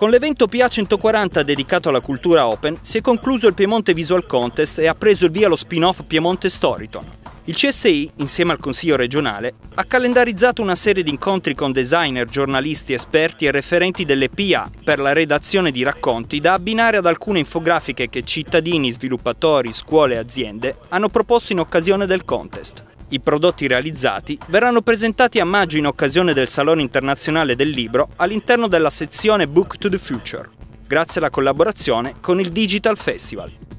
Con l'evento PA140 dedicato alla cultura open si è concluso il Piemonte Visual Contest e ha preso il via lo spin-off Piemonte Storyton. Il CSI, insieme al Consiglio regionale, ha calendarizzato una serie di incontri con designer, giornalisti, esperti e referenti delle PA per la redazione di racconti da abbinare ad alcune infografiche che cittadini, sviluppatori, scuole e aziende hanno proposto in occasione del contest. I prodotti realizzati verranno presentati a maggio in occasione del Salone internazionale del libro all'interno della sezione Book to the Future, grazie alla collaborazione con il Digital Festival.